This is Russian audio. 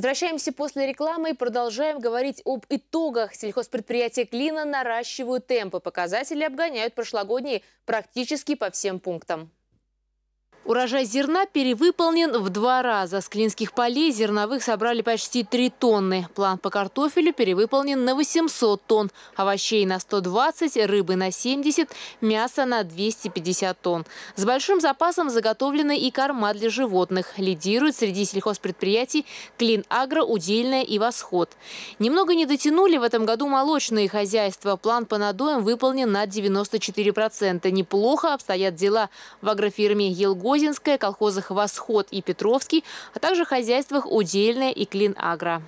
Возвращаемся после рекламы и продолжаем говорить об итогах. Сельхозпредприятия Клина наращивают темпы. Показатели обгоняют прошлогодние практически по всем пунктам. Урожай зерна перевыполнен в два раза. С клинских полей зерновых собрали почти 3 тонны. План по картофелю перевыполнен на 800 тонн, овощей на 120, рыбы на 70, мяса на 250 тонн. С большим запасом заготовлены и корма для животных. Лидируют среди сельхозпредприятий Клин Агро, Удельное и Восход. Немного не дотянули в этом году молочные хозяйства. План по надоям выполнен на 94%. Неплохо обстоят дела в агрофирме Елгон Озинское, колхозах «Восход» и «Петровский», а также хозяйствах «Удельное» и «Клинагро».